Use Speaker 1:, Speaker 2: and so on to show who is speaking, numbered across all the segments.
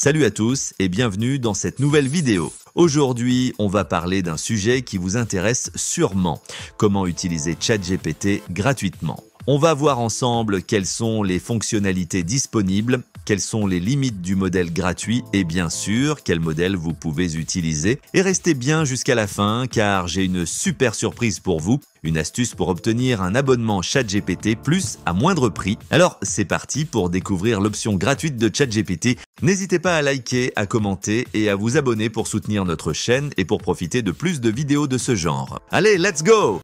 Speaker 1: Salut à tous et bienvenue dans cette nouvelle vidéo. Aujourd'hui, on va parler d'un sujet qui vous intéresse sûrement, comment utiliser ChatGPT gratuitement. On va voir ensemble quelles sont les fonctionnalités disponibles quelles sont les limites du modèle gratuit et bien sûr quel modèle vous pouvez utiliser. Et restez bien jusqu'à la fin car j'ai une super surprise pour vous, une astuce pour obtenir un abonnement ChatGPT Plus à moindre prix. Alors c'est parti pour découvrir l'option gratuite de ChatGPT. N'hésitez pas à liker, à commenter et à vous abonner pour soutenir notre chaîne et pour profiter de plus de vidéos de ce genre. Allez, let's go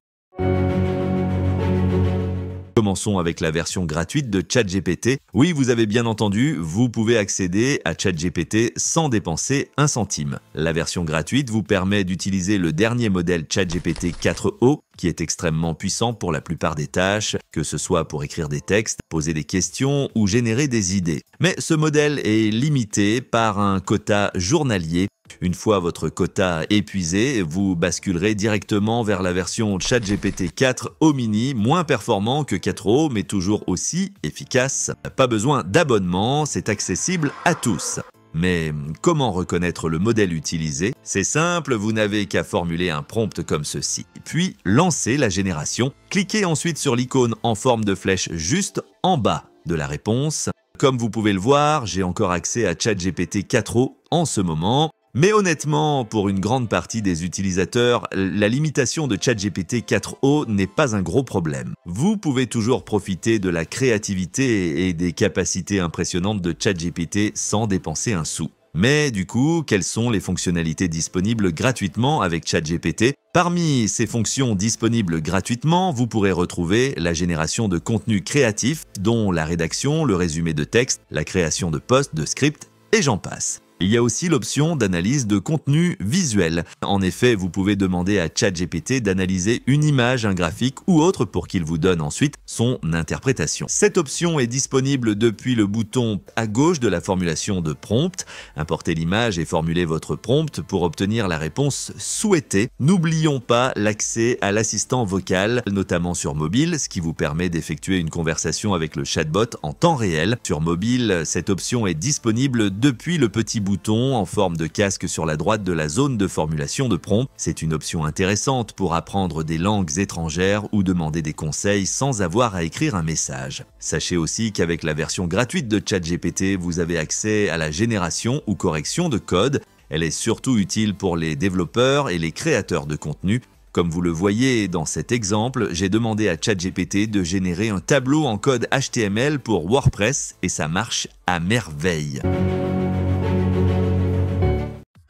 Speaker 1: Commençons avec la version gratuite de ChatGPT. Oui, vous avez bien entendu, vous pouvez accéder à ChatGPT sans dépenser un centime. La version gratuite vous permet d'utiliser le dernier modèle ChatGPT 4O qui est extrêmement puissant pour la plupart des tâches, que ce soit pour écrire des textes, poser des questions ou générer des idées. Mais ce modèle est limité par un quota journalier une fois votre quota épuisé, vous basculerez directement vers la version ChatGPT 4 mini, moins performant que 4O, mais toujours aussi efficace. Pas besoin d'abonnement, c'est accessible à tous. Mais comment reconnaître le modèle utilisé C'est simple, vous n'avez qu'à formuler un prompt comme ceci, puis lancer la génération. Cliquez ensuite sur l'icône en forme de flèche juste en bas de la réponse. Comme vous pouvez le voir, j'ai encore accès à ChatGPT 4o en ce moment. Mais honnêtement, pour une grande partie des utilisateurs, la limitation de ChatGPT 4o n'est pas un gros problème. Vous pouvez toujours profiter de la créativité et des capacités impressionnantes de ChatGPT sans dépenser un sou. Mais du coup, quelles sont les fonctionnalités disponibles gratuitement avec ChatGPT Parmi ces fonctions disponibles gratuitement, vous pourrez retrouver la génération de contenu créatif, dont la rédaction, le résumé de texte, la création de posts, de scripts, et j'en passe. Il y a aussi l'option d'analyse de contenu visuel. En effet, vous pouvez demander à ChatGPT d'analyser une image, un graphique ou autre pour qu'il vous donne ensuite son interprétation. Cette option est disponible depuis le bouton à gauche de la formulation de prompt. Importez l'image et formulez votre prompt pour obtenir la réponse souhaitée. N'oublions pas l'accès à l'assistant vocal, notamment sur mobile, ce qui vous permet d'effectuer une conversation avec le chatbot en temps réel. Sur mobile, cette option est disponible depuis le petit bouton en forme de casque sur la droite de la zone de formulation de prompt. C'est une option intéressante pour apprendre des langues étrangères ou demander des conseils sans avoir à écrire un message. Sachez aussi qu'avec la version gratuite de ChatGPT, vous avez accès à la génération ou correction de code. Elle est surtout utile pour les développeurs et les créateurs de contenu comme vous le voyez dans cet exemple, j'ai demandé à ChatGPT de générer un tableau en code HTML pour WordPress et ça marche à merveille.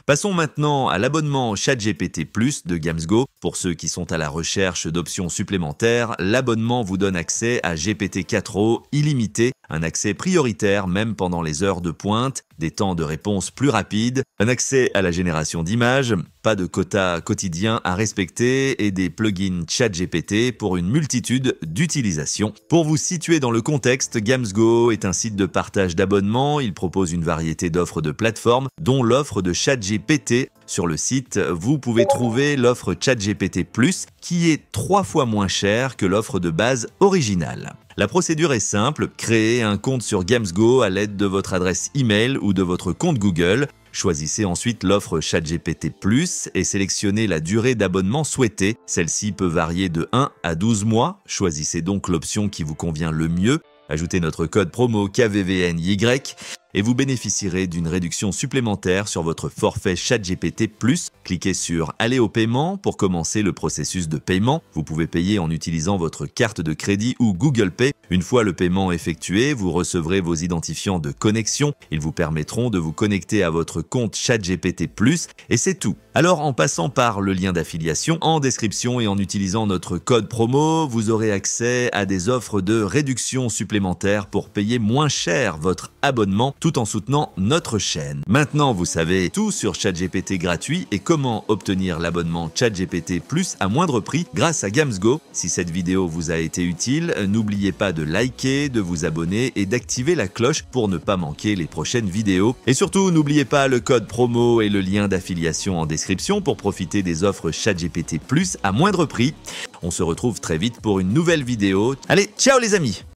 Speaker 1: Passons maintenant à l'abonnement ChatGPT Plus de GamesGo. Pour ceux qui sont à la recherche d'options supplémentaires, l'abonnement vous donne accès à GPT 4O illimité, un accès prioritaire même pendant les heures de pointe, des temps de réponse plus rapides, un accès à la génération d'images, pas de quotas quotidiens à respecter et des plugins ChatGPT pour une multitude d'utilisations. Pour vous situer dans le contexte, GamesGo est un site de partage d'abonnements, il propose une variété d'offres de plateformes, dont l'offre de ChatGPT. Sur le site, vous pouvez trouver l'offre ChatGPT ⁇ qui est trois fois moins chère que l'offre de base originale. La procédure est simple, créez un compte sur GamesGo à l'aide de votre adresse email ou de votre compte Google. Choisissez ensuite l'offre ChatGPT Plus et sélectionnez la durée d'abonnement souhaitée. Celle-ci peut varier de 1 à 12 mois. Choisissez donc l'option qui vous convient le mieux. Ajoutez notre code promo KVVNY et vous bénéficierez d'une réduction supplémentaire sur votre forfait ChatGPT+. Cliquez sur Aller au paiement pour commencer le processus de paiement. Vous pouvez payer en utilisant votre carte de crédit ou Google Pay. Une fois le paiement effectué, vous recevrez vos identifiants de connexion. Ils vous permettront de vous connecter à votre compte ChatGPT+, et c'est tout. Alors en passant par le lien d'affiliation en description et en utilisant notre code promo, vous aurez accès à des offres de réduction supplémentaire pour payer moins cher votre abonnement tout en soutenant notre chaîne. Maintenant, vous savez tout sur ChatGPT gratuit et comment obtenir l'abonnement ChatGPT Plus à moindre prix grâce à GamsGo. Si cette vidéo vous a été utile, n'oubliez pas de liker, de vous abonner et d'activer la cloche pour ne pas manquer les prochaines vidéos. Et surtout, n'oubliez pas le code promo et le lien d'affiliation en description pour profiter des offres ChatGPT Plus à moindre prix. On se retrouve très vite pour une nouvelle vidéo. Allez, ciao les amis